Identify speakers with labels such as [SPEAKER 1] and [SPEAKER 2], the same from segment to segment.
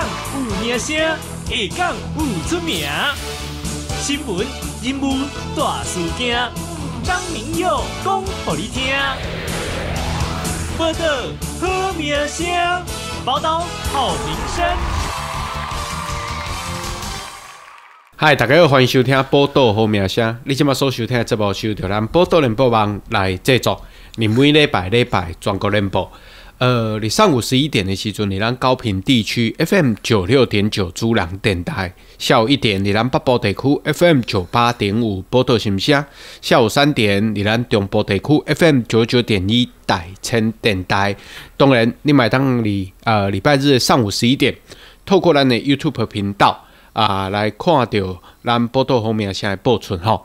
[SPEAKER 1] 有名声，下港有出名。新闻人物大事件，张明耀讲给你听。报道好名声，报道好名声。
[SPEAKER 2] 嗨，大家好，欢迎收听《报道好名声》。你今麦所收听的节目，收着，咱报道联播网来制作。你每礼拜礼拜全国联播。呃，你上午十一点的时阵，你让高频地区 FM 九六点九珠兰电台；下午一点，你让北部地区 FM 九八点五波特是不下午三点，你让中部地区 FM 九九点一大签电台。当然，你每当你呃礼拜日上午十一点，透过咱的 YouTube 频道啊，来看到咱波特方面先来保存哈。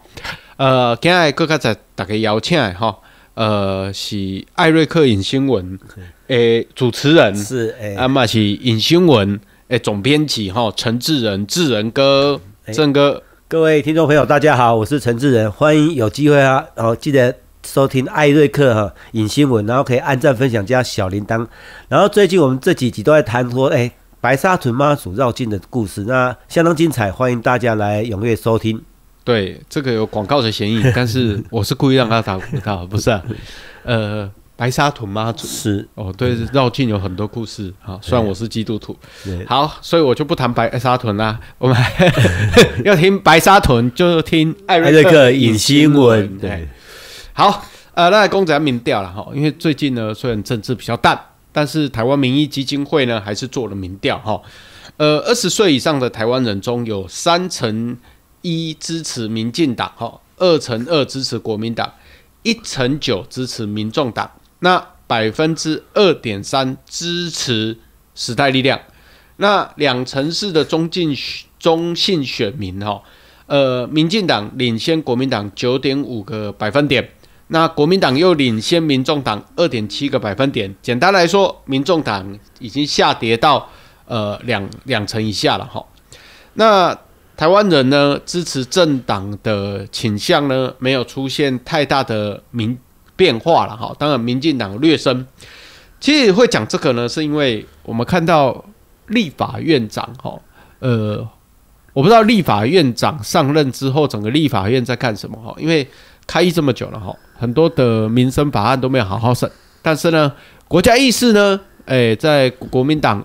[SPEAKER 2] 呃，今日更加在大家邀请的哈，呃是艾瑞克影新闻。诶，主持人是诶，阿玛是尹新闻，诶，总编辑哈，陈志仁，志仁哥，正
[SPEAKER 1] 哥，各位听众朋友，大家好，我是陈志仁，欢迎有机会啊，然后记得收听艾瑞克哈尹新闻，然后可以按赞、分享加小铃铛，然后最近我们这几集都在谈说，诶，白沙屯妈祖绕境的故事，那相当精彩，欢迎大家来踊跃收听。
[SPEAKER 2] 对，这个有广告的嫌疑，但是我是故意让他打广告，不是啊，呃。白沙屯妈祖是哦，对，绕境有很多故事啊。虽然我是基督徒，好，所以我就不谈白沙屯啦。我们 要听白沙屯，就听艾瑞克引新
[SPEAKER 1] 闻。对，
[SPEAKER 2] 好，呃，那公仔民调了哈，因为最近呢，虽然政治比较淡，但是台湾民意基金会呢还是做了民调哈。呃，二十岁以上的台湾人中有三成一支持民进党，哈，二成二支持国民党，一成九支持民众党。那百分之二点三支持时代力量，那两城市的中进中性选民哈，呃，民进党领先国民党九点五个百分点，那国民党又领先民众党二点七个百分点。简单来说，民众党已经下跌到呃两两成以下了哈。那台湾人呢，支持政党的倾向呢，没有出现太大的明。变化了哈，当然民进党略升。其实会讲这个呢，是因为我们看到立法院长哈，呃，我不知道立法院长上任之后，整个立法院在干什么哈，因为开议这么久了哈，很多的民生法案都没有好好审。但是呢，国家意识呢，哎，在国民党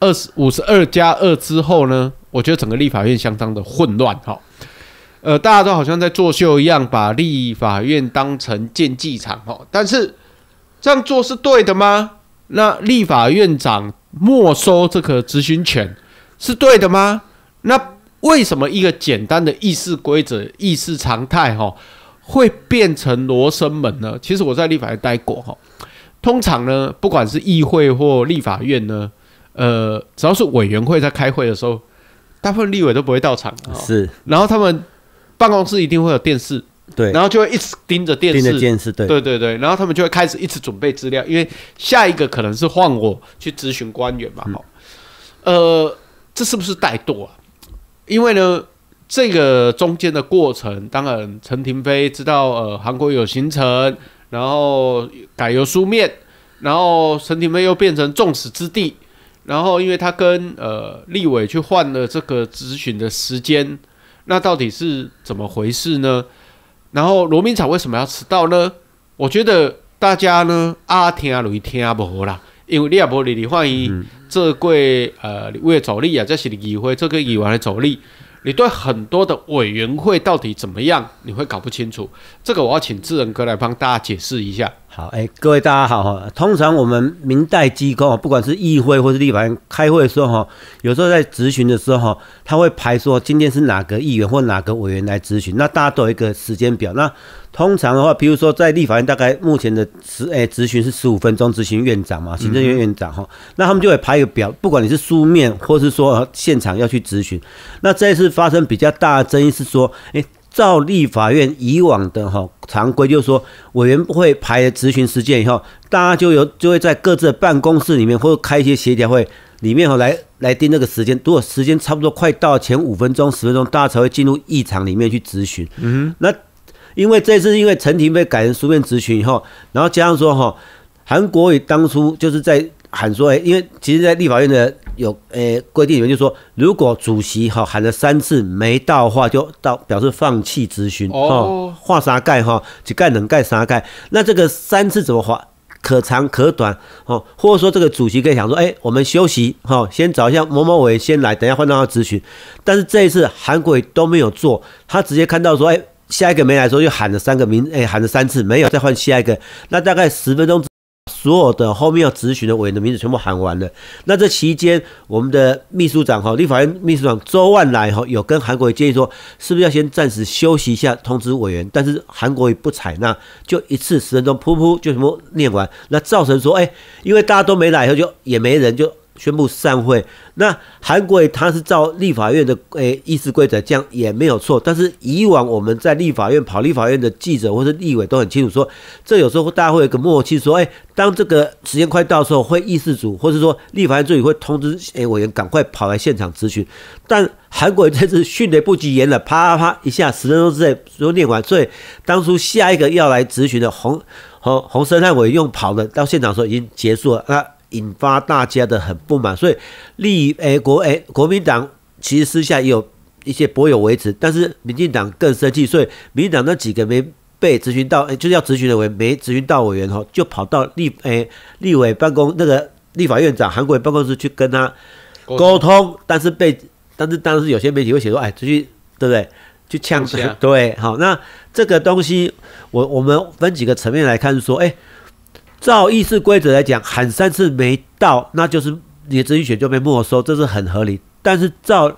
[SPEAKER 2] 二十五十二加二之后呢，我觉得整个立法院相当的混乱哈。呃，大家都好像在作秀一样，把立法院当成竞技场哦。但是这样做是对的吗？那立法院长没收这个执行权是对的吗？那为什么一个简单的议事规则、议事常态哈，会变成罗生门呢？其实我在立法院待过哈，通常呢，不管是议会或立法院呢，呃，只要是委员会在开会的时候，大部分立委都不会到场啊。是，然后他们。办公室一定会有电视，对，然后就会一直盯着电视，盯着电视，对，对对对，然后他们就会开始一直准备资料，因为下一个可能是换我去咨询官员嘛，哈，呃，这是不是怠惰啊？因为呢，这个中间的过程，当然陈廷飞知道，呃，韩国有行程，然后改由书面，然后陈廷飞又变成众矢之的，然后因为他跟呃立委去换了这个咨询的时间。那到底是怎么回事呢？然后罗明草为什么要迟到呢？我觉得大家呢啊听啊容易听啊不好啦，因为你也不理，你怀一这个呃为了走力啊，这是议会这个议会的走力，你对很多的委员会到底怎么样，你会搞不清楚。这个我要请智
[SPEAKER 1] 仁哥来帮大家解释一下。好，哎，各位大家好哈。通常我们明代机构，不管是议会或是立法院开会的时候哈，有时候在质询的时候哈，他会排说今天是哪个议员或哪个委员来咨询，那大家都有一个时间表。那通常的话，比如说在立法院，大概目前的十哎执询是十五分钟，执询院长嘛，行政院院长哈，那他们就会排一个表，不管你是书面或是说现场要去咨询。那这一次发生比较大的争议是说，哎。照例，法院以往的哈常规就是说，委员会排的执询时间以后，大家就有就会在各自的办公室里面或者开一些协调会里面哈来来定那个时间。如果时间差不多快到前五分钟、十分钟，大家才会进入议场里面去执询。嗯，那因为这次因为陈廷被改成书面执询以后，然后加上说哈，韩国瑜当初就是在。喊说，哎，因为其实，在立法院的有，诶规定里面就说，如果主席哈喊了三次没到话，就到表示放弃咨询，哦，话啥盖哈，就盖能盖啥盖？那这个三次怎么划？可长可短，哦，或者说这个主席可以想说，哎，我们休息，哈，先找一下某某委先来，等下换到他咨询。但是这一次韩国都没有做，他直接看到说，哎，下一个没来，的时候就喊了三个名，哎，喊了三次没有，再换下一个，那大概十分钟。所有的后面要咨询的委员的名字全部喊完了。那这期间，我们的秘书长哈，立法院秘书长周万来哈，有跟韩国瑜建议说，是不是要先暂时休息一下，通知委员。但是韩国瑜不采纳，就一次十分钟，噗噗就什么念完。那造成说，哎，因为大家都没来以后，就也没人就。宣布散会。那韩国他是照立法院的诶议事规则这样也没有错，但是以往我们在立法院跑立法院的记者或者立委都很清楚说，这有时候大家会有个默契，说诶，当这个时间快到的时候会议事组，或是说立法院助理会通知诶委员赶快跑来现场咨询。但韩国人真是迅雷不及掩耳，啪啪一下十分钟之内都念完，所以当初下一个要来咨询的红红红生议委用跑的到现场的时候已经结束了，那。引发大家的很不满，所以立诶国诶国民党其实私下也有一些博友维持，但是民进党更生气，所以民进党那几个没被咨询到诶，就是要咨询的委没咨询到委员吼，就跑到立诶立委办公那个立法院长韩国办公室去跟他沟通，但是被但是当时有些媒体会写说，哎，去对不对？去呛声，对，好，那这个东西我我们分几个层面来看，说，哎。照议事规则来讲，喊三次没到，那就是你的咨询权就被没收，这是很合理。但是照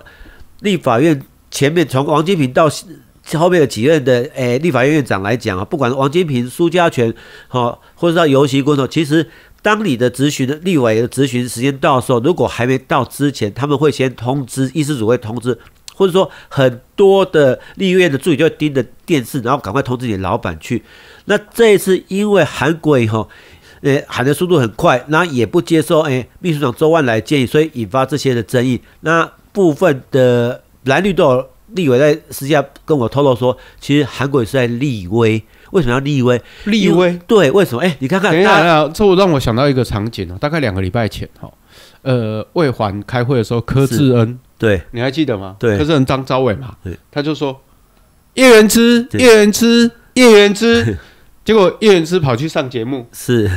[SPEAKER 1] 立法院前面从王金平到后面的几任的诶立法院院长来讲啊，不管王金平、苏家权，哈，或者到游锡后，其实当你的咨询的立委的咨询时间到的时候，如果还没到之前，他们会先通知议事组会通知，或者说很多的立院的助理就盯着电视，然后赶快通知你的老板去。那这一次因为韩国以后。诶，喊的速度很快，那也不接受。诶，秘书长周万来建议，所以引发这些的争议。那部分的蓝绿都立委在私下跟我透露说，其实韩国是在立威。为什么要立威？立威？对，为什么？诶，你看看，等等，这让我想到一个场景哦，大概两个礼拜前，
[SPEAKER 2] 哈，呃，魏环开会的时候，柯志恩，对你还记得吗？柯志恩张昭伟嘛，他就说：“叶元之，叶元之，叶元之。”
[SPEAKER 1] 结果叶元支跑去上节目，是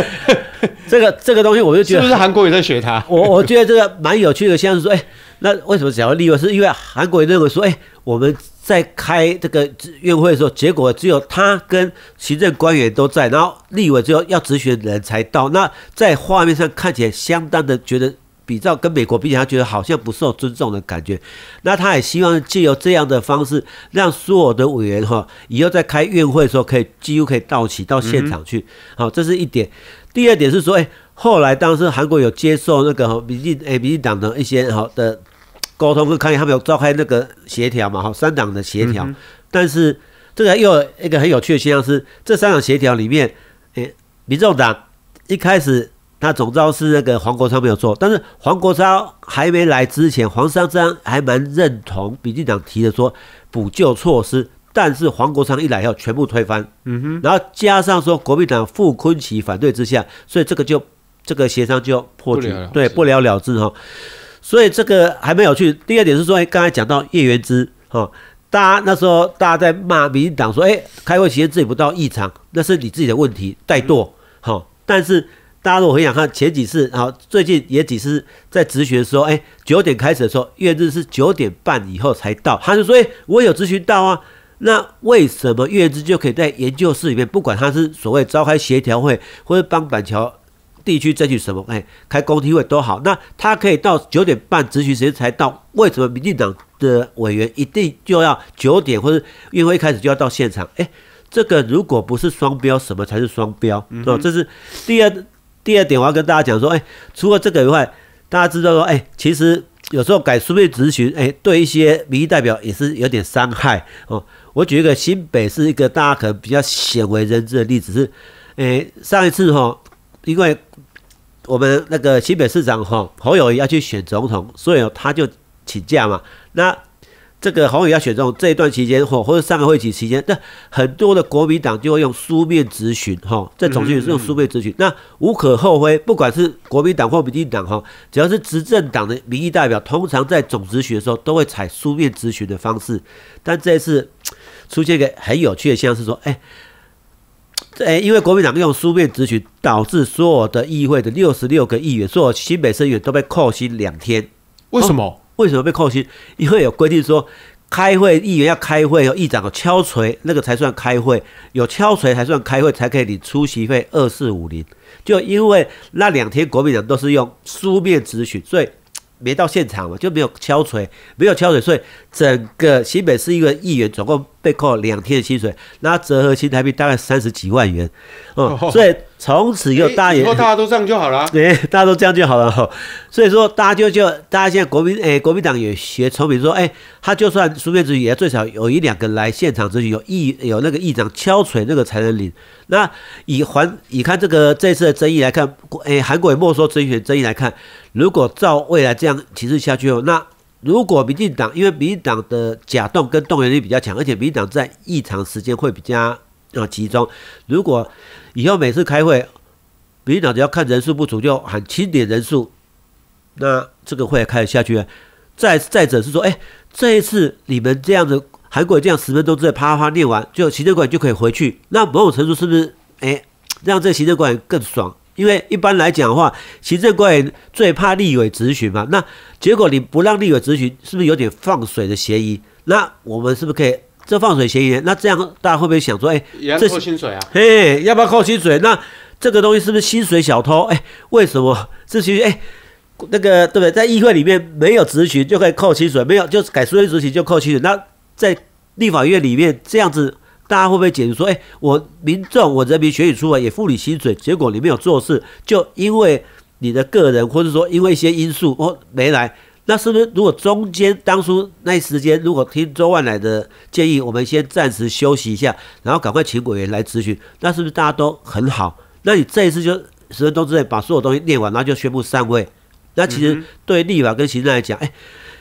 [SPEAKER 1] 这个这个东西，我就觉得是不是韩国也在学他？我我觉得这个蛮有趣的。现在说，哎，那为什么想要立委？是因为韩国认为说，哎，我们在开这个院会的时候，结果只有他跟行政官员都在，然后立委只有要执行的人才到，那在画面上看起来相当的觉得。比较跟美国比，他觉得好像不受尊重的感觉。那他也希望借由这样的方式，让所有的委员哈，以后在开院会的时候，可以几乎可以到齐到现场去。好，这是一点。第二点是说，哎，后来当时韩国有接受那个民进哎民进党的一些哈的沟通跟抗议，他们有召开那个协调嘛，哈三党的协调。但是这个又一个很有趣的现象是，这三党协调里面，哎，民众党一开始。那总招是那个黄国昌没有错，但是黄国昌还没来之前，黄珊珊还蛮认同民进党提的说补救措施，但是黄国昌一来以后全部推翻，嗯哼，然后加上说国民党傅坤奇反对之下，所以这个就这个协商就破局了，对，不了了之哈。所以这个还没有去。第二点是说，刚才讲到叶原之哈，大家那时候大家在骂民进党说，哎，开会期间自己不到一场，那是你自己的问题怠惰哈，但是。大家如果很想看前几次，好，最近也几次在咨询的时候，哎，九点开始的时候，月日是九点半以后才到。他就说，哎，我有咨询到啊。那为什么月日就可以在研究室里面，不管他是所谓召开协调会，或者帮板桥地区争取什么，哎，开公听会都好，那他可以到九点半咨询时间才到。为什么民进党的委员一定就要九点，或者因会一开始就要到现场？哎，这个如果不是双标，什么才是双标？哦，这是第二。第二点，我要跟大家讲说，哎，除了这个以外，大家知道说，哎，其实有时候改书面咨询，哎，对一些民意代表也是有点伤害哦。我举一个新北是一个大家可能比较鲜为人知的例子，是，哎，上一次哈，因为我们那个新北市长哈侯友宜要去选总统，所以他就请假嘛，那。这个黄伟要选中这一段期间，或或者上个会期期间，那很多的国民党就会用书面咨询，哈，在总院是用书面咨询，那无可厚非。不管是国民党或民进党，哈，只要是执政党的民意代表，通常在总咨询的时候都会采书面咨询的方式。但这次出现一个很有趣的现象，是说，哎，哎，因为国民党用书面咨询，导致所有的议会的六十六个议员，所有新北生选都被扣薪两天，为什么？为什么被扣薪？因为有规定说，开会议员要开会，有议长敲锤，那个才算开会，有敲锤才算开会，才可以领出席费二四五零。就因为那两天国民党都是用书面指取，所以没到现场嘛，就没有敲锤，没有敲锤，所以。整个新北是一个议员，总共被扣两天的薪水，那折合新台币大概三十几万元，哦，所以从此以后，大家以后大家都这样就好了，对，大家都这样就好了，所以说大家就就大家现在国民，诶国民党也学聪明，说，哎，他就算书面咨询，也最少有一两个来现场咨询，有议有那个议长敲锤那个才能领。那以还以看这个这次的争议来看，诶韩国也没收征选争议来看，如果照未来这样其实下去后，那。如果民进党因为民进党的假动跟动员力比较强，而且民进党在异常时间会比较呃集中。如果以后每次开会，民进党只要看人数不足就喊清点人数，那这个会开下去。再再者是说，哎，这一次你们这样子，韩国这样十分钟之内啪啪啪念完，就行政管就可以回去。那某种程度是不是哎，让这行政管更爽？因为一般来讲的话，行政官员最怕立委质询嘛。那结果你不让立委质询，是不是有点放水的嫌疑？那我们是不是可以这放水嫌疑？那这样大家会不会想说，哎，这是扣薪水啊？嘿，要不要扣薪水？那这个东西是不是薪水小偷？哎，为什么？是些哎那个对不对？在议会里面没有执询就可以扣薪水，没有就是改书面执询就扣薪水。那在立法院里面这样子。大家会不会解举说，哎，我民众，我人民选举出来也付你薪水，结果你没有做事，就因为你的个人，或者说因为一些因素，哦没来。那是不是如果中间当初那一时间，如果听周万来的建议，我们先暂时休息一下，然后赶快请委员来咨询，那是不是大家都很好？那你这一次就十分钟之内把所有东西念完，然后就宣布散位，那其实对立法跟行政来讲，哎，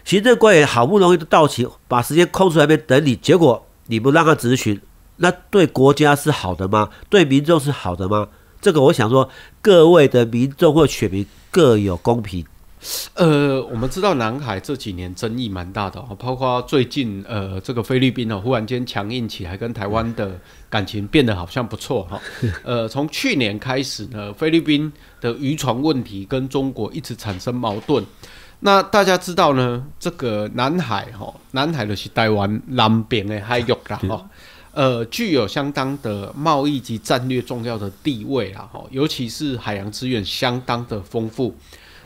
[SPEAKER 1] 行政官员好不容易都到齐，把时间空出来边等你，结果你不让他咨询。那对国家是好的吗？对民众是好的吗？这个我想说，各位的民众或选民各有公平。
[SPEAKER 2] 呃，我们知道南海这几年争议蛮大的，包括最近呃，这个菲律宾呢忽然间强硬起来，跟台湾的感情变得好像不错哈。呃，从去年开始呢，菲律宾的渔船问题跟中国一直产生矛盾。那大家知道呢，这个南海哈，南海的是台湾南边的海域啦哈。呃，具有相当的贸易及战略重要的地位啦，哈，尤其是海洋资源相当的丰富。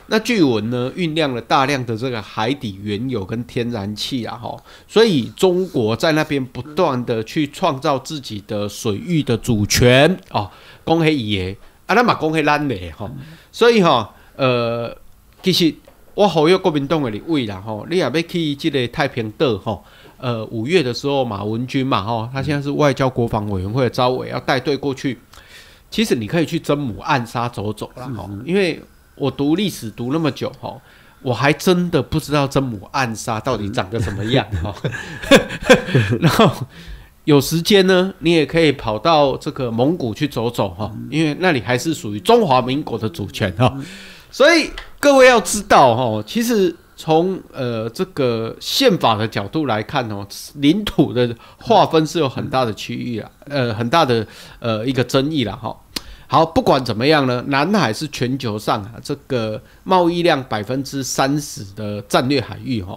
[SPEAKER 2] 那据闻呢，酝酿了大量的这个海底原油跟天然气啊，哈，所以中国在那边不断的去创造自己的水域的主权哦，讲起伊的，阿拉嘛讲起咱的哈，所以哈，呃，其实我好要国民党的立委啦，吼，你也要去这个太平岛哈。呃，五月的时候，马文君嘛，哈，他现在是外交国防委员会的招委，要带队过去。其实你可以去真母暗杀走走了，哈，因为我读历史读那么久，哈，我还真的不知道真母暗杀到底长得什么样，哈。然后有时间呢，你也可以跑到这个蒙古去走走，哈，因为那里还是属于中华民国的主权，哈。所以各位要知道，哈，其实。从呃这个宪法的角度来看哦，领土的划分是有很大的区域啊，呃很大的呃一个争议了哈。好，不管怎么样呢，南海是全球上这个贸易量百分之三十的战略海域哈。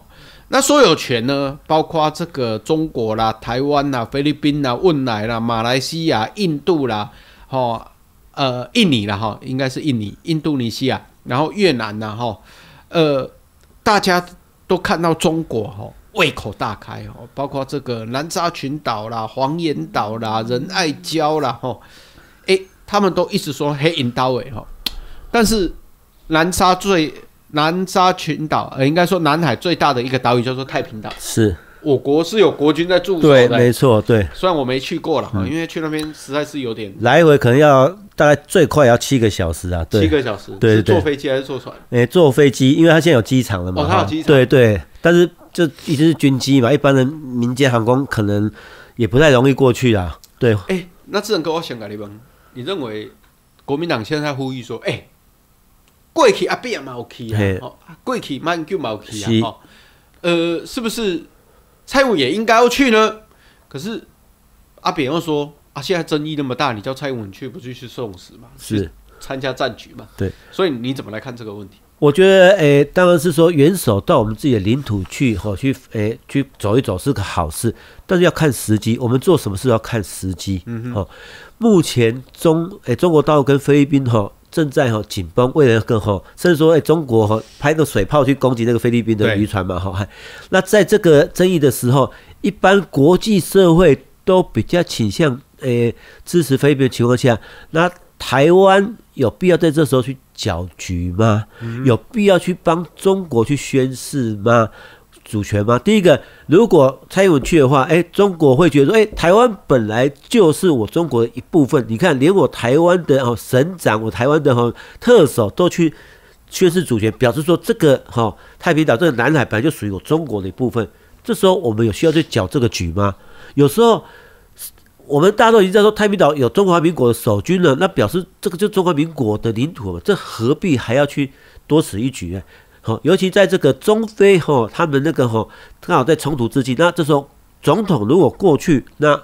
[SPEAKER 2] 那所有权呢，包括这个中国啦、台湾啦、菲律宾啦、汶莱啦、马来西亚、印度啦，哈呃印尼啦，哈，应该是印尼、印度尼西亚，然后越南啦，哈，呃。大家都看到中国哈，胃口大开哦，包括这个南沙群岛啦、黄岩岛啦、仁爱礁啦哈，诶，他们都一直说黑影岛屿哈，但是南沙最南沙群岛，呃，应该说南海最大的一个岛屿叫做太平岛是。我国是有国军在驻守的，没错，对。虽然我没去过了，因为去那边实在是有点。
[SPEAKER 1] 来回可能要大概最快要七个小时啊，七个小时，对坐飞机还是坐船？哎，坐飞机，因为他现在有机场了嘛。哦，他有机场。对对，但是这一直是军机嘛，一般的民间航空可能也不太容易过去啊，对，
[SPEAKER 2] 哎，那只能跟我想港你们，你认为国民党现在呼吁说，哎，贵气阿嘛毛气啊，贵气慢旧毛气啊，呃，是不是？蔡武也应该要去呢，可是阿扁又说啊，现在争议那么大，你叫蔡文去不就去送死嘛？是参加战局嘛？对，所以你怎么来看这个问题？
[SPEAKER 1] 我觉得诶，当然是说元首到我们自己的领土去哈，去诶，去走一走是个好事，但是要看时机。我们做什么事要看时机，嗯哼。目前中诶，中国大陆跟菲律宾哈。正在哈紧绷，未来更好，甚至说哎，中国哈拍个水炮去攻击那个菲律宾的渔船嘛哈？那在这个争议的时候，一般国际社会都比较倾向诶支持菲律宾的情况下，那台湾有必要在这时候去搅局吗？有必要去帮中国去宣誓吗？主权吗？第一个，如果蔡英文去的话，哎，中国会觉得，哎，台湾本来就是我中国的一部分。你看，连我台湾的哦省长，我台湾的哈特首都去宣示主权，表示说这个哈太平岛、这个南海本来就属于我中国的一部分。这时候我们有需要去搅这个局吗？有时候我们大家都已经在说，太平岛有中华民国的守军了，那表示这个就是中华民国的领土，这何必还要去多此一举呢？好，尤其在这个中非哈，他们那个哈，刚好在冲突之际，那这时候总统如果过去，那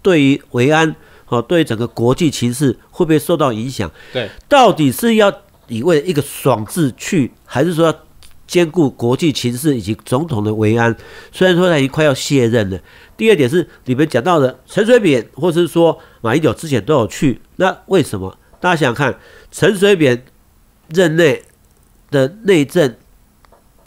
[SPEAKER 1] 对于维安，哦，对于整个国际情势会不会受到影响？对，到底是要以为一个爽字去，还是说兼顾国际情势以及总统的维安？虽然说他已经快要卸任了。第二点是你们讲到的陈水扁，或是说马英九之前都有去，那为什么？大家想想看，陈水扁任内。的内政，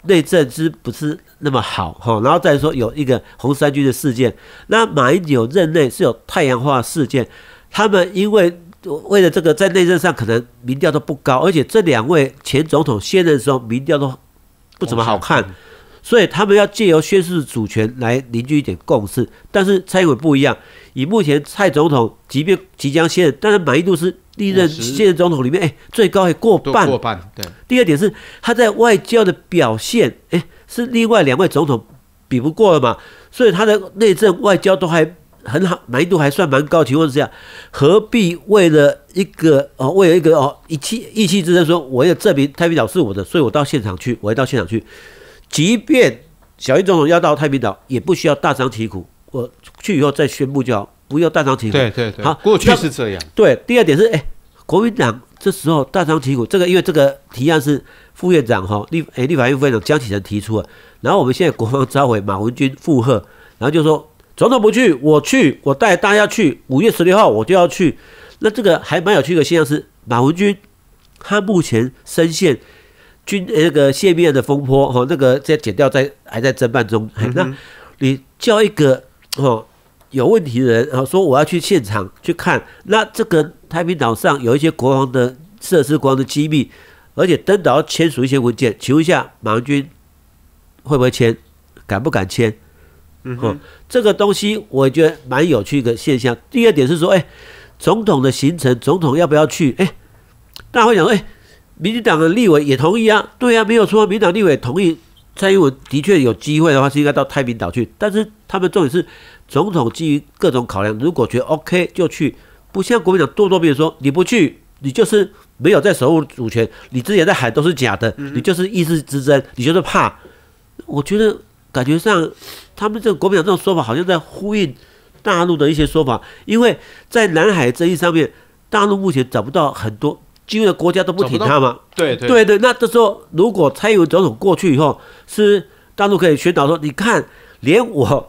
[SPEAKER 1] 内政之不是那么好哈，然后再说有一个红衫军的事件，那马英九任内是有太阳化事件，他们因为为了这个在内政上可能民调都不高，而且这两位前总统卸任的时候民调都不怎么好看，所以他们要借由宣示主权来凝聚一点共识，但是蔡英文不一样，以目前蔡总统即便即将卸任，但是满意度是。历任现任总统里面，哎，最高还过半。过半，对。第二点是他在外交的表现，哎，是另外两位总统比不过了嘛？所以他的内政外交都还很好，满意度还算蛮高。情况之下，何必为了一个哦，为了一个哦，一气一气之争，说我要证明太平岛是我的，所以我到现场去，我要到现场去。即便小英总统要到太平岛，也不需要大张旗鼓，我去以后再宣布就好。不要大张旗鼓，对对对，好，过去是这样。对，第二点是，哎，国民党这时候大张旗鼓，这个因为这个提案是副院长哈，立哎立法院副院长江启臣提出了，然后我们现在国防召委马文君附和，然后就说总统不去，我去，我带大家去，五月十六号我就要去。那这个还蛮有趣的现象是，马文君他目前深陷军那个泄密案的风波哈，那个在减掉在还在侦办中。那你叫一个哦。有问题的人，然后说我要去现场去看。那这个太平岛上有一些国防的设施、光的机密，而且登岛要签署一些文件。请问一下，文军会不会签？敢不敢签？嗯哼，这个东西我觉得蛮有趣的现象。第二点是说，哎，总统的行程，总统要不要去？哎，大家会想哎，民进党的立委也同意啊。对啊，没有错，民进党立委同意，蔡英文的确有机会的话是应该到太平岛去。但是他们重点是。总统基于各种考量，如果觉得 OK 就去，不像国民党咄咄逼人说你不去，你就是没有在守护主权，你之前在喊都是假的，你就是意志之争，你就是怕。我觉得感觉上，他们这个国民党这种说法好像在呼应大陆的一些说法，因为在南海争议上面，大陆目前找不到很多，因为国家都不挺他嘛。对对对对，那这时候如果蔡英文总统过去以后，是大陆可以宣导说，你看连我。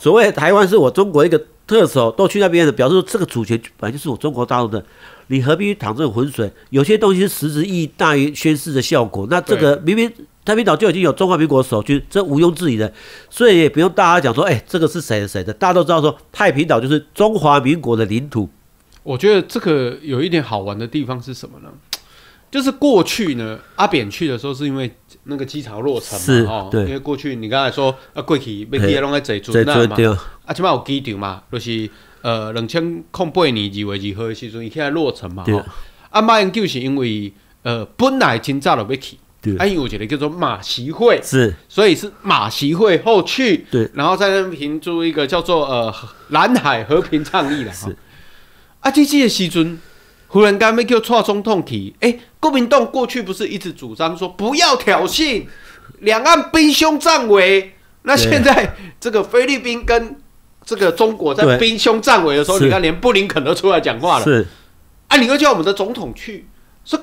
[SPEAKER 1] 所谓台湾是我中国一个特首都去那边的，表示说这个主权本来就是我中国大陆的，你何必趟这个浑水？有些东西实质意义大于宣誓的效果。那这个明明太平岛就已经有中华民国守军，这毋庸置疑的，所以也不用大家讲说，哎，这个是谁的谁的？大家都知道说，太平岛就是中华民国的领土。我觉得这个有一点好玩的地方是什么呢？就是过去呢，阿扁
[SPEAKER 2] 去的时候是因为那个机场落成嘛，哦，对，因为过去你刚才说呃，过去被丢在嘴中，对对对，而起码有机场嘛，就是呃，两千空八年二月二号的时阵，伊现在落成嘛，哦，阿麦因旧是因为呃，本来早就要去。旗，阿伊我觉得叫做马习会，是，所以是马习会后去，对，然后再边评出一个叫做呃，南海和平倡议的，哈。阿这些时阵。忽然间被叫串通痛。题，哎，郭明栋过去不是一直主张说不要挑衅两岸兵凶战尾，那现在这个菲律宾跟这个中国在兵凶战尾的时候，你看连布林肯都出来讲话了，是啊，你又叫我们的总统去说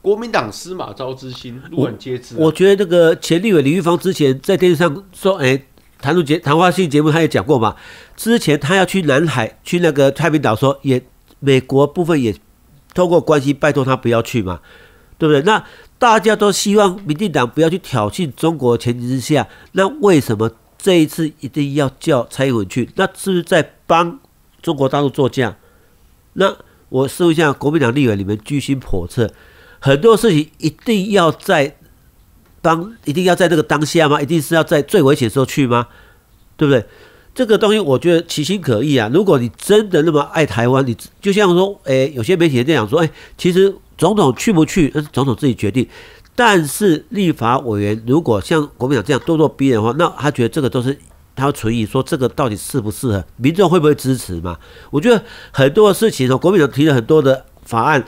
[SPEAKER 2] 国民党司马昭之心，
[SPEAKER 1] 路人皆知。我觉得那个前立委李玉芳之前在电视上说，哎，谈话节谈话性节目他也讲过嘛，之前他要去南海去那个太平岛说也美国部分也。通过关系拜托他不要去嘛，对不对？那大家都希望民进党不要去挑衅中国。前提之下，那为什么这一次一定要叫蔡英文去？那是不是在帮中国大陆作嫁？那我试问一下国民党立委，里面居心叵测，很多事情一定要在帮，一定要在这个当下吗？一定是要在最危险时候去吗？对不对？这个东西我觉得其心可议啊！如果你真的那么爱台湾，你就像说，诶，有些媒体这样说，诶，其实总统去不去，那是总统自己决定。但是立法委员如果像国民党这样咄咄逼人的话，那他觉得这个都是他存疑，说这个到底适不适合，民众会不会支持嘛？我觉得很多事情，国民党提了很多的法案。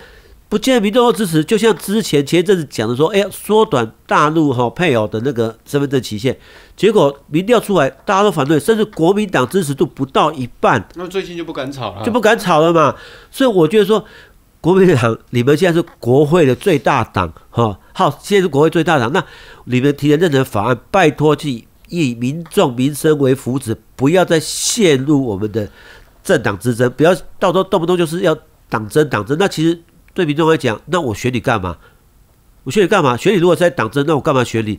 [SPEAKER 1] 不见民众的支持，就像之前前一阵子讲的说，哎呀，缩短大陆哈配偶的那个身份证期限，结果民调出来，大家都反对，甚至国民党支持度不到一半。
[SPEAKER 2] 那最近就不敢炒了，就不敢炒
[SPEAKER 1] 了嘛。所以我觉得说，国民党，你们现在是国会的最大党哈，好，现在是国会最大党。那你们提的任何法案，拜托去以民众民生为福祉，不要再陷入我们的政党之争，不要到时候动不动就是要党争党争。那其实。对民众来讲，那我选你干嘛？我选你干嘛？选你如果在党争，那我干嘛选你？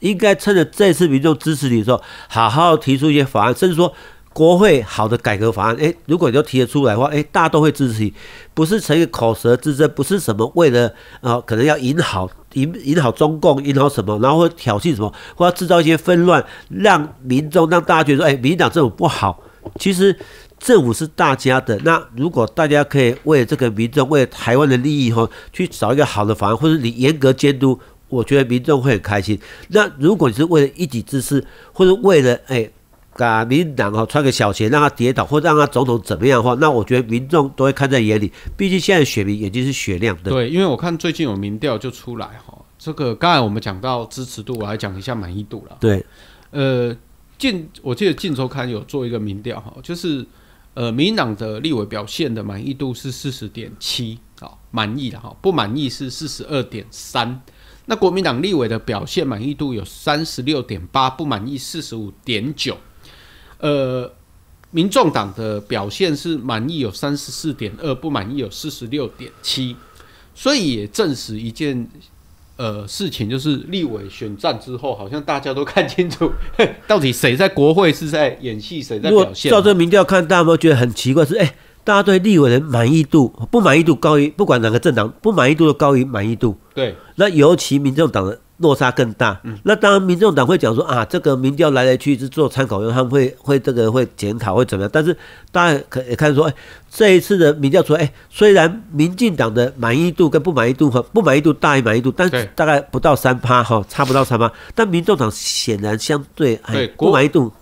[SPEAKER 1] 应该趁着这次民众支持你的时候，好好提出一些法案，甚至说国会好的改革法案。诶，如果你都提得出来的话，诶，大都会支持你。不是成个口舌之争，不是什么为了呃可能要赢好赢赢好中共赢好什么，然后挑衅什么，或要制造一些纷乱，让民众让大家觉得说，民进党这种不好。其实。政府是大家的，那如果大家可以为这个民众、为台湾的利益哈，去找一个好的法案，或者你严格监督，我觉得民众会很开心。那如果你是为了一己之私，或者为了哎，给民党哈穿个小鞋，让他跌倒，或者让他总统怎么样的话，那我觉得民众都会看在眼里。毕竟现在选民眼睛是雪亮的。对，
[SPEAKER 2] 因为我看最近有民调就出来哈，这个刚才我们讲到支持度，我来讲一下满意度了。对，呃，晋我记得晋周刊有做一个民调哈，就是。呃，民党的立委表现的满意度是四十点七，啊，满意的哈，不满意是四十二点三。那国民党立委的表现满意度有三十六点八，不满意四十五点九。呃，民众党的表现是满意有三十四点二，不满意有四十六点七。所以也证实一件。呃，事情就是立委选战之后，好像大家都看清楚，到底谁在国会是在演戏，谁在表现。照这
[SPEAKER 1] 民调看大家觉得很奇怪，是哎，大家对立委的满意度、不满意度高于，不管哪个政党，不满意度都高于满意度。对，那尤其民众党的。落差更大。那当然，民众党会讲说啊，这个民调来来去去做参考用，他们会会这个会检讨会怎么样？但是大家可也看说，哎，这一次的民调出来，哎，虽然民进党的满意度跟不满意度和不满意度大于满意度，但是大概不到三趴哈，差不到三趴。但民众党显然相对哎，不满意度，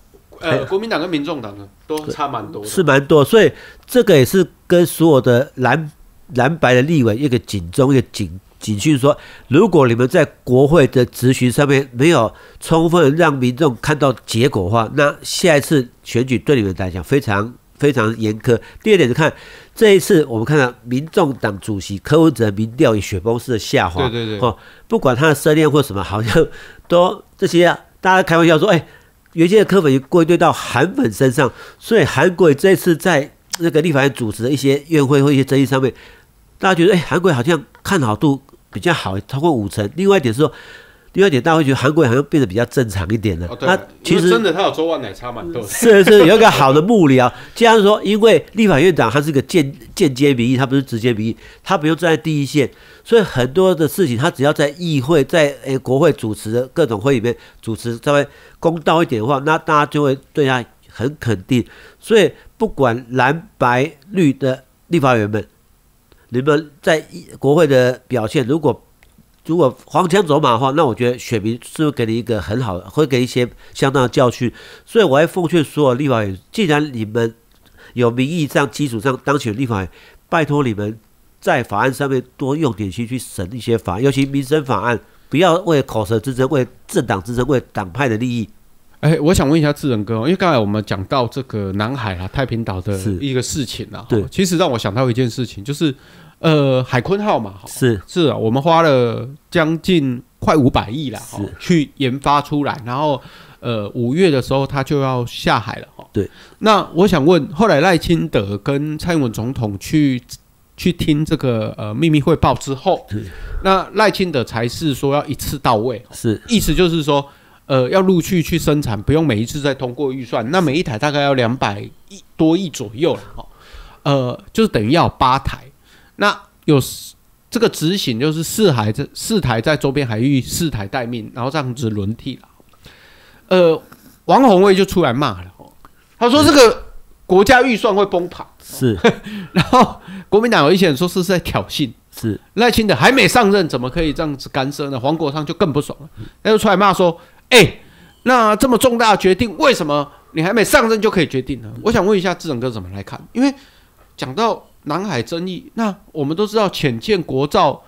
[SPEAKER 1] 呃，
[SPEAKER 2] 国民党跟民众党呢，都差蛮多，是
[SPEAKER 1] 蛮多。所以这个也是跟所有的蓝蓝白的立委一个警钟，一个警。警讯说，如果你们在国会的咨询上面没有充分让民众看到结果的话，那下一次选举对你们来讲非常非常严苛。第二点是看这一次我们看到民众党主席柯文哲民调以雪崩式的下滑，对对对。哦，不管他的声量或什么，好像都这些大家开玩笑说，哎，原先的科粉归队到韩粉身上，所以韩国这次在那个立法院主持的一些院会或一些争议上面。大家觉得，哎，韩国好像看好度比较好，超过五成。另外一点是说，另外一点大家会觉得韩国好像变得比较正常一点了。他其实真的，他
[SPEAKER 2] 有做万奶茶蛮多。是是，有一个
[SPEAKER 1] 好的幕僚。既然说，因为立法院长他是个间间接民意，他不是直接民意，他不用站在第一线，所以很多的事情，他只要在议会、在哎国会主持的各种会里面主持稍微公道一点的话，那大家就会对他很肯定。所以不管蓝、白、绿的立法员们。你们在国会的表现，如果如果黄腔走马的话，那我觉得选民是会给你一个很好的，会给一些相当的教训。所以，我还奉劝所有立法员，既然你们有民意上基础上当选立法员，拜托你们在法案上面多用点心去审一些法，尤其民生法案，不要为口舌之争、为政党之争、为党派的利益。哎，我想问一下智仁哥因为刚
[SPEAKER 2] 才我们讲到这个南海啊、太平岛的一个事情啊，对，其实让我想到一件事情，就是呃，海坤号嘛，是是啊，我们花了将近快五百亿了，哈，去研发出来，然后呃，五月的时候它就要下海了，哈，对。那我想问，后来赖清德跟蔡英文总统去去听这个呃秘密汇报之后，那赖清德才是说要一次到位，是，意思就是说。呃，要陆续去生产，不用每一次再通过预算，那每一台大概要两百亿多亿左右了哈。呃，就是等于要八台，那有这个执行就是四海这四台在周边海域，四台待命，然后这样子轮替了。呃，王宏卫就出来骂了，他说这个国家预算会崩盘，
[SPEAKER 1] 是。然
[SPEAKER 2] 后国民党有一些人说是在挑衅，是赖清德还没上任，怎么可以这样子干涉呢？黄国昌就更不爽了，他就出来骂说。哎，那这么重大决定，为什么你还没上任就可以决定呢？我想问一下志勇哥怎么来看？因为讲到南海争议，
[SPEAKER 1] 那我们都知道浅见国造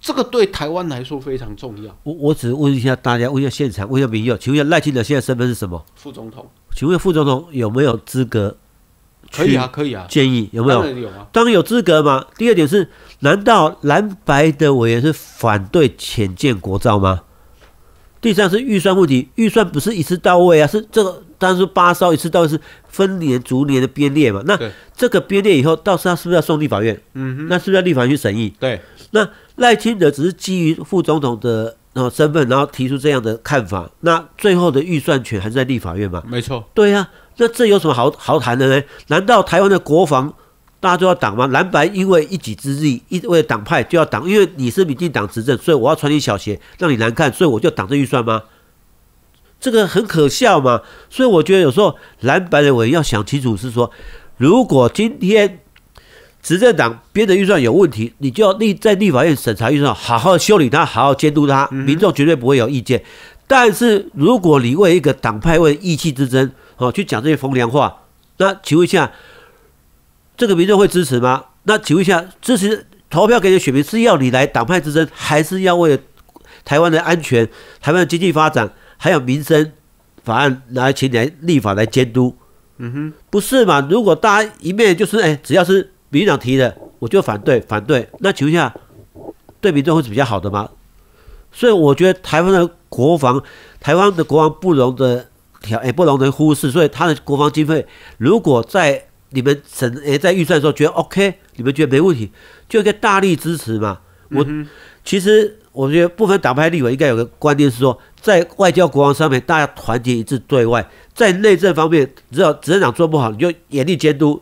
[SPEAKER 2] 这个对台湾来说非常重要。
[SPEAKER 1] 我我只问一下大家，问一下现场，问一下民友，请问一下赖清德现在身份是什么？副总统。请问副总统有没有资格？可以啊，可以啊。建议有没有？当然有啊，当然有资格嘛。第二点是，难道蓝白的委员是反对浅见国造吗？第三是预算问题，预算不是一次到位啊，是这个，但是八烧一次到位是分年、逐年的编列嘛？那这个编列以后，到时候是不是要送立法院？嗯哼，那是不是要立法院去审议？对，那赖清德只是基于副总统的呃身份，然后提出这样的看法，那最后的预算权还是在立法院嘛？没错，对呀，那这有什么好好谈的呢？难道台湾的国防？大家就要挡吗？蓝白因为一己之利，因为党派就要挡，因为你是民进党执政，所以我要穿你小鞋，让你难看，所以我就挡这预算吗？这个很可笑嘛。所以我觉得有时候蓝白的人要想清楚，是说如果今天执政党编的预算有问题，你就要立在立法院审查预算，好好修理他，好好监督他，民众绝对不会有意见。但是如果你为一个党派为义气之争，好去讲这些风凉话，那请问一下。这个民众会支持吗？那请问一下，支持投票给你的选民是要你来党派之争，还是要为台湾的安全、台湾的经济发展还有民生法案来请你来立法来监督？嗯哼，不是嘛？如果大家一面就是哎，只要是民进党提的我就反对，反对，那请问一下，对民众会是比较好的吗？所以我觉得台湾的国防，台湾的国防不容的挑，哎，不容的忽视。所以他的国防经费如果在你们省也在预算的时候觉得 OK，你们觉得没问题，就应该大力支持嘛。我其实我觉得部分党派立委应该有个观念是说，在外交国防上面大家团结一致对外，在内政方面，只要执政党做不好，你就严厉监督、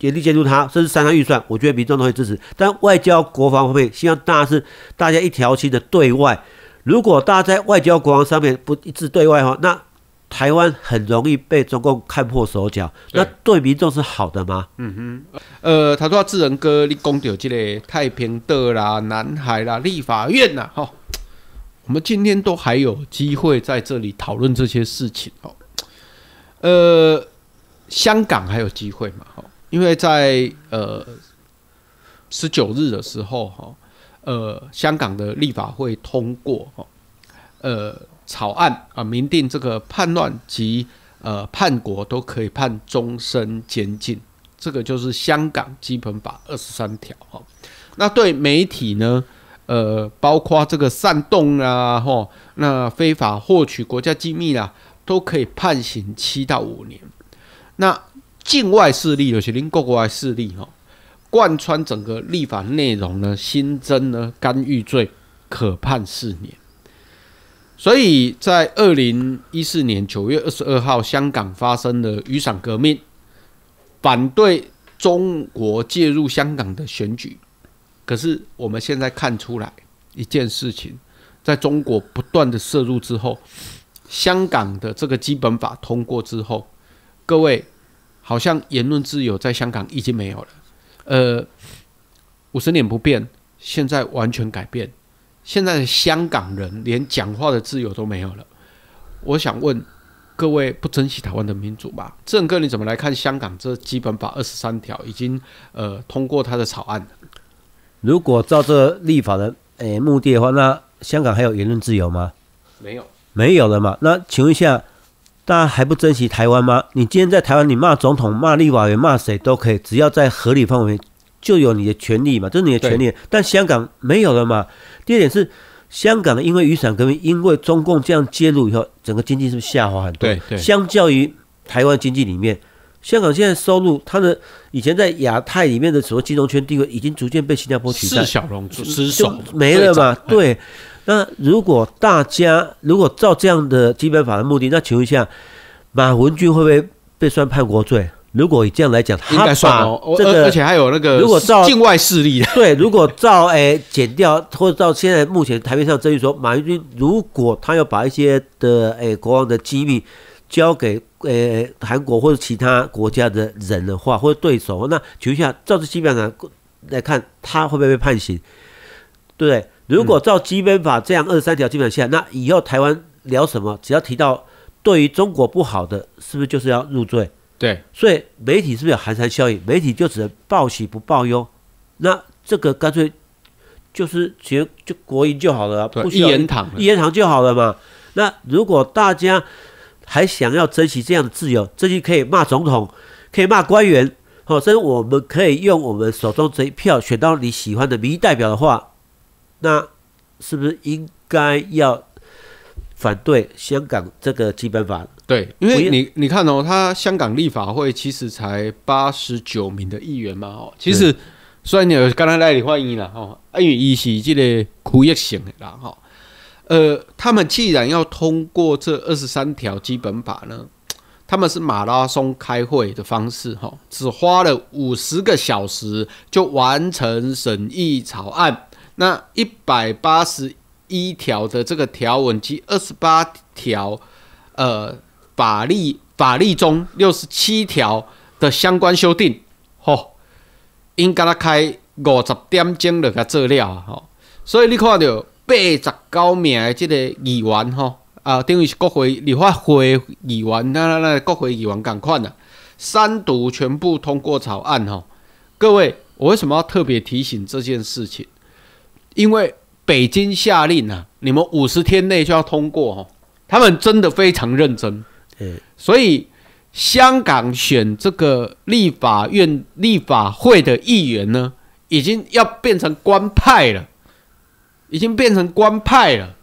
[SPEAKER 1] 严厉监督他，甚至删他预算。我觉得民众都会支持，但外交国防方面，希望大家是大家一条心的对外。如果大家在外交国防上面不一致对外的话，那。台湾很容易被中共看破手脚，那对民众是好的吗？嗯哼，呃，他说智仁哥，你
[SPEAKER 2] 讲到这个太平的啦、南海啦、立法院呐，哈，我们今天都还有机会在这里讨论这些事情哦。呃，香港还有机会嘛？哈，因为在呃十九日的时候，哈，呃，香港的立法会通过，哈，呃。草案啊，明定这个叛乱及呃叛国都可以判终身监禁，这个就是香港基本法二十三条哈。那对媒体呢，呃，包括这个煽动啊，吼，那非法获取国家机密啊，都可以判刑七到五年。那境外势力，有些邻国国外势力哈，贯穿整个立法内容呢，新增呢干预罪，可判四年。所以在二零一四年九月二十二号，香港发生了雨伞革命，反对中国介入香港的选举。可是我们现在看出来一件事情，在中国不断的摄入之后，香港的这个基本法通过之后，各位好像言论自由在香港已经没有了。呃，五十年不变，现在完全改变。现在香港人连讲话的自由都没有了，我想问各位，不珍惜台湾的民主吧？郑哥，你怎么来看香港这基本法二十三条已经呃通过他的草案
[SPEAKER 1] 如果照这立法的诶目的的话，那香港还有言论自由吗？没有，没有了嘛？那请问一下，大家还不珍惜台湾吗？你今天在台湾，你骂总统、骂立法员、骂谁都可以，只要在合理范围。就有你的权利嘛，这是你的权利。但香港没有了嘛。第二点是，香港因为雨伞革命，因为中共这样介入以后，整个经济是不是下滑很多。对对。相较于台湾经济里面，香港现在收入，它的以前在亚太里面的什么金融圈地位，已经逐渐被新加坡取代。四小龙之，就没了嘛。对。那如果大家如果照这样的基本法的目的，那请问一下，马文俊会不会被算叛国罪？如果以这样来讲，他算，而且还有那个境外势力。对，如果照诶减掉，或者到现在目前台面上争议说，马云军如果他要把一些的诶国王的机密交给诶韩国或者其他国家的人的话，或者对手，那请问一下，照这基本上来看，他会不会被判刑？对不对？如果照基本法这样二十三条基本线，那以后台湾聊什么，只要提到对于中国不好的，是不是就是要入罪？对，所以媒体是不是有寒蝉效应？媒体就只能报喜不报忧，那这个干脆就是直就国营就好了，不一言堂一言堂就好了嘛。那如果大家还想要珍惜这样的自由，珍惜可以骂总统，可以骂官员，好，甚至我们可以用我们手中这一票选到你喜欢的民意代表的话，那是不是应该要反对香港这个基本法？对，因为你你看哦，他
[SPEAKER 2] 香港立法会其实才八十九名的议员嘛，哦，其实虽然你刚才来李欢迎啦，哦，因为伊是这个区域性的啦，哈，呃，他们既然要通过这二十三条基本法呢，他们是马拉松开会的方式，哈，只花了五十个小时就完成审议草案，那一百八十一条的这个条文及二十八条，呃。法律法律中六十七条的相关修订，吼，应该拉开五十点钟给甲做了吼，所以你看到八十九名的这个议员吼啊，等于是国会立法会议员那那那国会议员赶快的三读全部通过草案吼，各位，我为什么要特别提醒这件事情？因为北京下令啊，你们五十天内就要通过吼，他们真的非常认真。嗯，所以香港选这个立法院、立法会的议员呢，已经要变成官派了，已经变成官派了，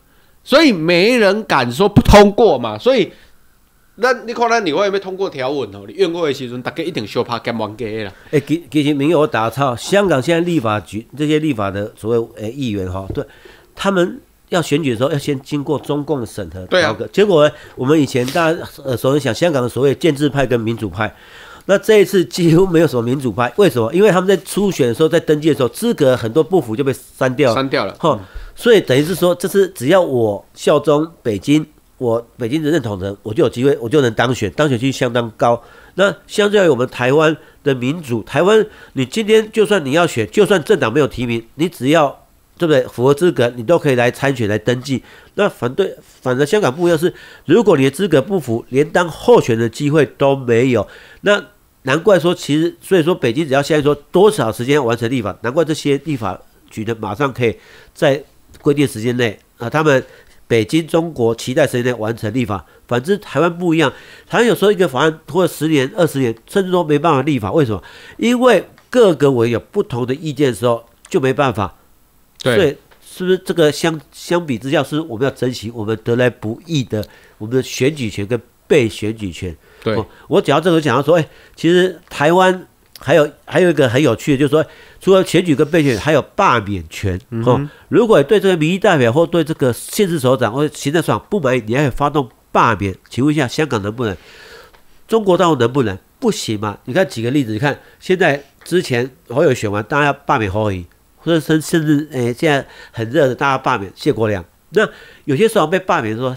[SPEAKER 2] 所以没人敢说不通过嘛。所以，那你看，那你会要通过条文哦。你通过的时阵，大家一定少怕减王给啦。
[SPEAKER 1] 哎，其其实名额打超，香港现在立法局这些立法的所谓呃议员哈，对，他们。要选举的时候，要先经过中共审核对啊。结果我们以前大家呃，首先想香港的所谓建制派跟民主派，那这一次几乎没有什么民主派。为什么？因为他们在初选的时候，在登记的时候，资格很多不符就被删掉了。删掉了，哈。所以等于是说，这次只要我效忠北京，我北京人认同人，我就有机会，我就能当选，当选率相当高。那相较于我们台湾的民主，台湾你今天就算你要选，就算政党没有提名，你只要。对不对？符合资格，你都可以来参选、来登记。那反对，反正香港不一样，是如果你的资格不符，连当候选的机会都没有。那难怪说，其实所以说，北京只要现在说多少时间完成立法，难怪这些立法局的马上可以在规定时间内啊，他们北京中国期待时间内完成立法。反之，台湾不一样，台湾有时候一个法案拖了十年、二十年，甚至说没办法立法，为什么？因为各个委员有不同的意见的时候，就没办法。对，是不是这个相相比之下，是我们要珍惜我们得来不易的我们的选举权跟被选举权。对，我讲到这个，讲到说，哎，其实台湾还有还有一个很有趣的，就是说，除了选举跟被选，还有罢免权。哦，如果对这个民意代表或对这个县市首长或行政长不满意，你还要发动罢免。请问一下，香港能不能？中国大陆能不能？不行嘛？你看几个例子，你看现在之前侯友选完，大家要罢免侯友或者甚甚至诶，现在很热的，大家罢免谢国良。那有些时候被罢免的时候，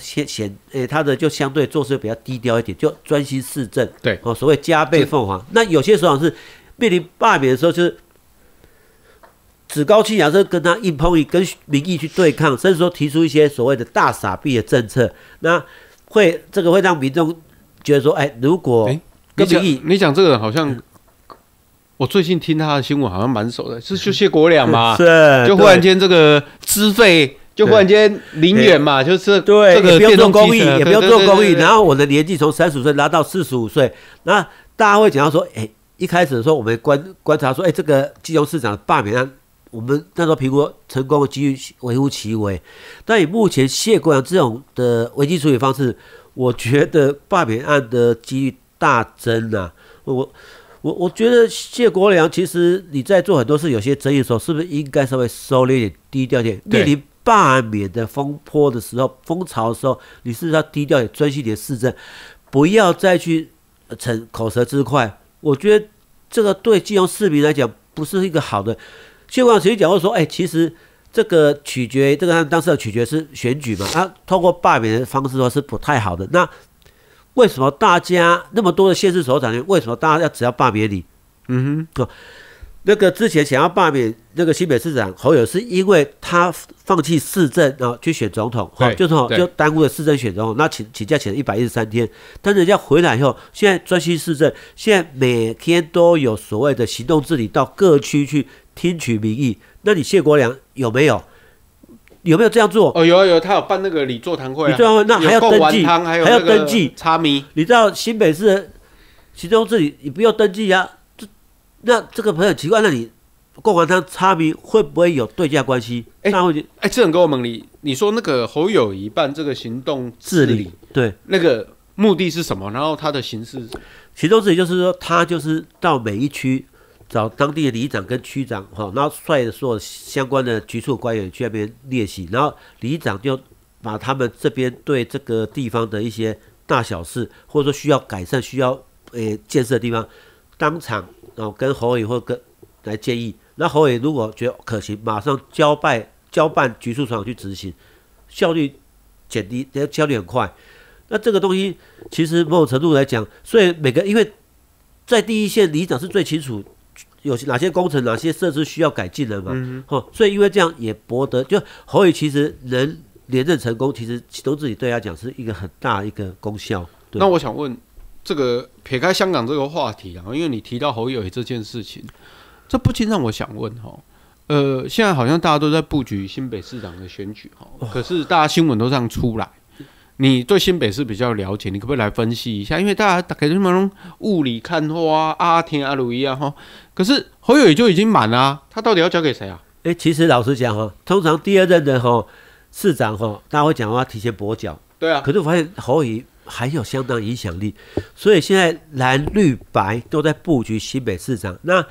[SPEAKER 1] 诶，他的就相对做事比较低调一点，就专心市政。对哦，所谓加倍奉还。那有些时候是面临罢免的时候，就是趾高气扬，是跟他硬碰硬，跟民意去对抗，甚至说提出一些所谓的大傻逼的政策。那会这个会让民众觉得说，哎，如果你讲你讲这个好像。我最近听他的新闻好像蛮熟的，是 就谢国良嘛，是，就忽然间这个资费就忽然间零元嘛，就是对，这个不用做公益也不用做公益，然后我的年纪从三十岁拉到四十五岁，那大家会讲到说，哎，一开始的时候我们观观察说，哎，这个金融市场的罢免案，我们那时候评估成功的几率微乎其微，但以目前谢国良这种的危机处理方式，我觉得罢免案的几率大增呐，我。我我觉得谢国良，其实你在做很多事，有些争议的时候，是不是应该稍微收敛一点、低调点？面临罢免的风波的时候、风潮的时候，你是不是要低调点、专心点市政，不要再去逞口舌之快？我觉得这个对金融市民来讲不是一个好的。谢国梁曾经讲话说：“哎，其实这个取决这个，他当时的取决是选举嘛，他通过罢免的方式说是不太好的。”那为什么大家那么多的县市首长为什么大家要只要罢免你？嗯哼，那个之前想要罢免那个新北市长侯友，是因为他放弃市政啊去选总统，就是好，就耽误了市政选总统。那请请假请了一百一十三天，但人家回来以后，现在专心市政，现在每天都有所谓的行动治理，到各区去听取民意。那你谢国良有没有？有没有这样做？哦，有啊有，他有办那个理
[SPEAKER 2] 座谈会，座谈会那还要登记，还要登记
[SPEAKER 1] 查明。你知道新北市其中治理，你不要登记呀？这那这个朋友奇怪，那你过完汤查明会不会有对价关系？哎，哎，这人跟我猛你你说那个侯友谊办这个行
[SPEAKER 2] 动治理，
[SPEAKER 1] 对，那个目的是什么？然后他的形式，其中治理就是说，他就是到每一区。找当地的里长跟区长，哈，然后率所有相关的局处官员去那边练习，然后里长就把他们这边对这个地方的一些大小事，或者说需要改善、需要诶建设的地方，当场然后跟侯颖或跟来建议。那侯颖如果觉得可行，马上交办交办局处长去执行，效率减低，但效率很快。那这个东西其实某种程度来讲，所以每个因为在第一线，里长是最清楚。有些哪些工程、哪些设施需要改进的嘛？嗯，吼，所以因为这样也博得，就侯乙其实能连任成功，其实动自己对他讲是一个很大一个功效。那我想问，这个撇开
[SPEAKER 2] 香港这个话题啊，因为你提到侯友这件事情，这不禁让我想问哈，呃，现在好像大家都在布局新北市长的选举哈，可是大家新闻都这样出来。你对新北市比较了解，你可不可以来分析一下？因为大家打开什么中雾里看花啊，天阿鲁一样哈。可是侯友也就已经满了，他到底要交
[SPEAKER 1] 给谁啊？诶，其实老实讲哈，通常第二任的哈市长哈，大家会讲话提前跛脚。对啊。可是我发现侯友还有相当影响力，所以现在蓝绿白都在布局新北市长。那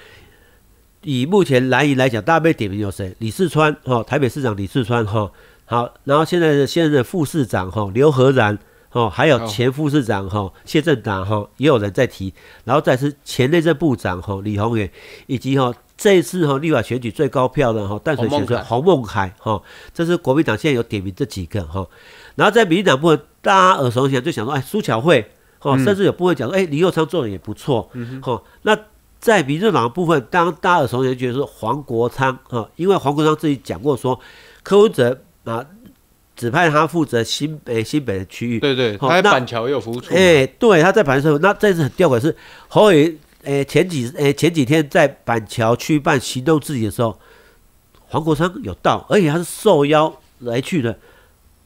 [SPEAKER 1] 以目前蓝营来讲，大家被点名有谁？李四川哈，台北市长李四川哈。好，然后现在的现任的副市长哈刘和然哈，还有前副市长哈谢振达哈，也有人在提，然后再是前内政部长哈李宏远，以及哈这一次哈立法选举最高票的哈淡水选区洪孟海哈，这是国民党现在有点名这几个哈，然后在民进党部分，大家耳熟能详就想说哎苏巧慧哈，甚至有部分讲说哎李佑昌做的也不错哈，那在民进党部分，当大家耳熟能详得是黄国昌哈，因为黄国昌自己讲过说柯文哲。啊，指派他负责新北新北的区域，对对，他在板桥又有服务处。哎，对，他在板桥。那这次很吊诡是侯友，哎，前几哎前几天在板桥区办行动自己的时候，黄国昌有到，而且他是受邀来去的，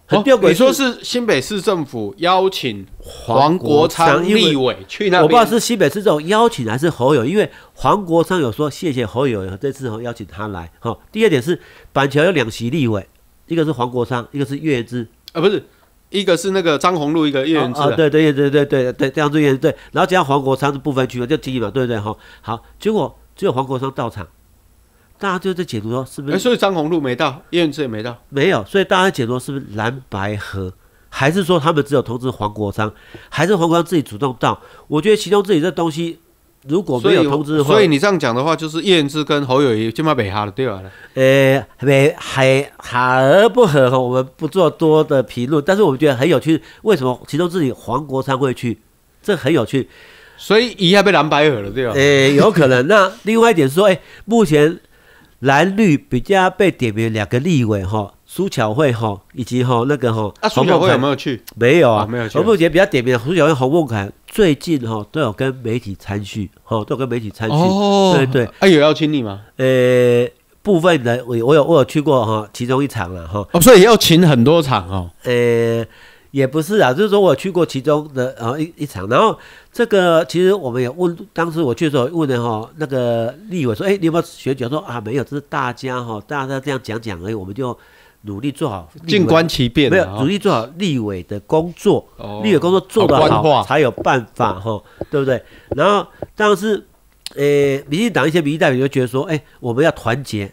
[SPEAKER 1] 很吊诡。你说是
[SPEAKER 2] 新北市政府邀请黄国昌立委去那？我不知道是
[SPEAKER 1] 新北市政府邀请还是侯友，因为黄国昌有说谢谢侯友这次邀请他来。哈，第二点是板桥有两席立委。一个是黄国昌，一个是岳源之啊，不是，
[SPEAKER 2] 一个是那个张宏禄，一个叶源之，对
[SPEAKER 1] 对对对对对对，这样子严对，然后加上黄国昌是不分区嘛，就提议嘛，对不对哈？好，结果只有黄国昌到场，大家就在解读说是不是？所
[SPEAKER 2] 以张宏禄没到，叶源之也没到，
[SPEAKER 1] 没有，所以大家解读是不是蓝白合，还是说他们只有通知黄国昌，还是黄国昌自己主动到？我觉得其中自己这东西。如果没有投资，所以你这样讲的话，就是燕之跟侯友谊就蛮北哈的，对吧？呃，北还合而不合，我们不做多的评论。但是我们觉得很有趣，为什么其中自己黄国昌会去？这很有趣。所以一下被蓝白合了，对吧？诶，有可能。那另外一点说，哎，目前蓝绿比较被点名两个立委哈。苏巧慧哈，以及哈那个哈，啊，苏巧慧有没有去？没有啊，没有。洪梦杰比较点名，苏巧慧、洪梦凯最近哈都有跟媒体参训，哈都跟媒体参训。哦，对对。哎，有邀请你吗？呃，部分人我我有我有去过哈，其中一场了哈。哦，所以要请很多场哦。呃，也不是啊，就是说我去过其中的啊一一场，然后这个其实我们也问，当时我去的时候问的哈那个立委说，哎，你有没有选举？说啊没有，这是大家哈大家这样讲讲而已，我们就。努力做好，静观其变。没有努力做好立委的工作，立委工作做得好，才有办法哈，对不对？然后，但是，诶，民进党一些民意代表就觉得说，哎，我们要团结，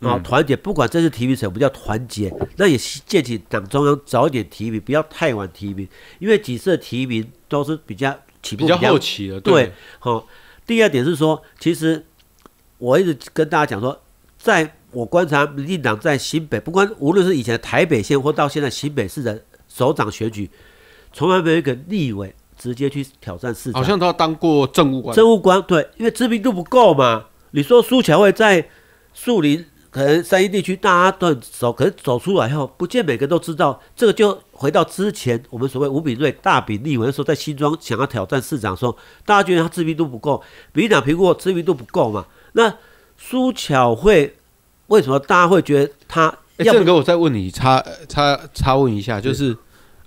[SPEAKER 1] 啊，团结，不管这次提名谁，我们叫团结。那也是建议党中央早一点提名，不要太晚提名，因为几次提名都是比较起步比较后期的。对，吼。第二点是说，其实我一直跟大家讲说，在。我观察民进党在新北，不管无论是以前台北县，或到现在新北市的首长选举，从来没有一个立委直接去挑战市长。好像他当过政务官。政务官对，因为知名度不够嘛。你说苏巧慧在树林、可能三一地区，大家都熟，可能走出来以后，不见每个人都知道。这个就回到之前我们所谓吴炳瑞大比立委的时候，在新庄想要挑战市长，的时候，大家觉得他知名度不够，民进党评估知名度不够嘛。那苏巧慧。为什么大家会觉得他？要、郑哥，我再问你，插插插问一下，就是，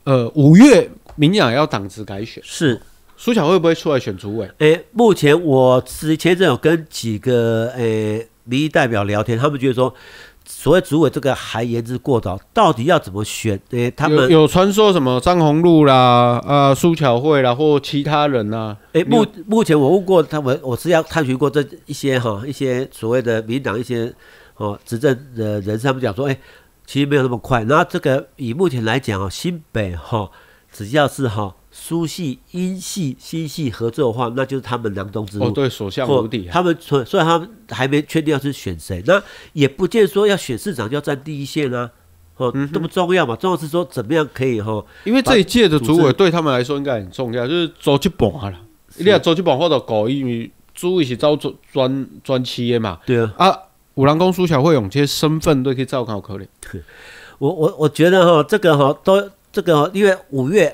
[SPEAKER 1] 呃，五月民党要党职改选，是
[SPEAKER 2] 苏巧会不会出来选主委？
[SPEAKER 1] 哎，目前我之前有跟几个呃民意代表聊天，他们觉得说，所谓主委这个还言之过早，到底要怎么选？诶，他们有传说什么张宏禄啦、啊苏巧慧啦或其他人呢？诶，目目前我问过他们，我是要探寻过这一些哈一些所谓的民党一些。哦，执政的人他们讲说，哎，其实没有那么快。那这个以目前来讲哦，新北哈，只要是哈苏系、英系、新系合作的话，那就是他们囊中之物。哦，对，所向无敌。他们所，所以他们还没确定要去选谁，那也不见说要选市长就要站第一线啊，哦，那么重要嘛。重要是说怎么样可以哈。因为这一届的主委对他们来说应该很重要，就是
[SPEAKER 2] 走起板了。你啊，走起板或者搞，因为主委是招专专专期的嘛。对啊。啊。五郎公、苏小
[SPEAKER 1] 慧勇，这些身份都可以照考可虑。我我我觉得哈，这个哈都这个哈，因为五月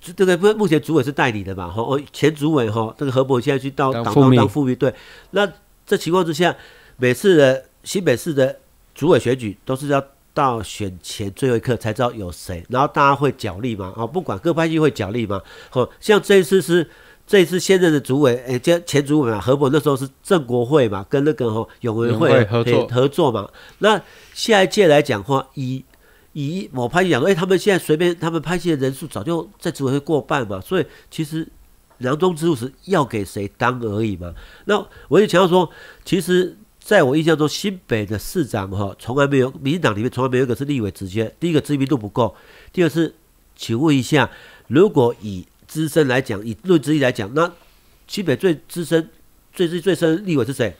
[SPEAKER 1] 这个不是目前主委是代理的嘛，哈我前主委哈，这个何博现在去到党部当副秘对，那这情况之下，每次的新北市的主委选举都是要到选前最后一刻才知道有谁，然后大家会角力嘛，啊不管各派系会角力嘛，哈像这一次是。这次现任的主委，哎，前前主委嘛，何伯那时候是郑国会嘛，跟那个吼永委会合作合作嘛。那下一届来讲话，以以某派系讲说，哎，他们现在随便他们派系的人数早就在主委会过半嘛，所以其实囊中之物是要给谁当而已嘛。那我也强调说，其实在我印象中，新北的市长哈从来没有，民进党里面从来没有一个是立委直接。第一个知名度不够，第二是，请问一下，如果以资深来讲，以论资历来讲，那台北最资深、最最最深立委是谁？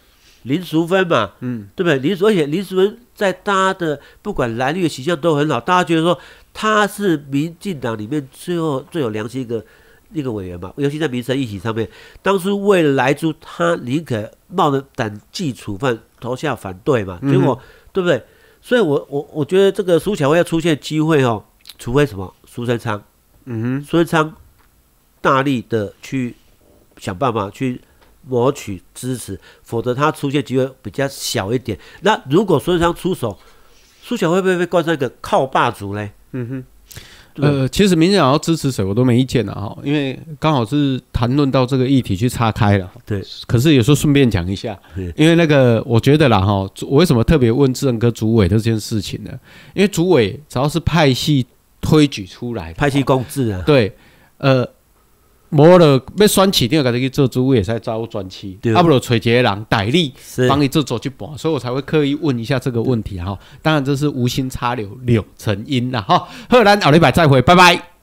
[SPEAKER 1] 林淑芬嘛，嗯，对不对？林，淑，而且林淑芬在她的不管蓝绿形象都很好，大家觉得说他是民进党里面最后最有良心的一个个委员嘛，尤其在民生议题上面，当初为了来猪，他宁可冒着党纪处分投下反对嘛，结果对不对？所以我我我觉得这个苏巧慧要出现机会哦，除非什么苏贞昌，嗯，苏贞昌。大力的去想办法去谋取支持，否则他出现机会比较小一点。那如果孙尚出手，苏小会不会被冠上一个靠霸主嘞？嗯哼，呃，
[SPEAKER 2] 其实民进党要支持谁，我都没意见了哈，因为刚好是谈论到这个议题去岔开了。对，可是有时候顺便讲一下，因为那个我觉得啦哈，我为什么特别问智恩哥主委这件事情呢？因为主委只要是派系推举出来派系共治啊。对，呃。无了，要选起，你要开始去做租也是在找转期，啊不，一接人代理帮你做做一盘，所以我才会刻意问一下这个问题哈。当然这是无心插柳，柳成荫了哈。荷兰老李拜再会，拜拜。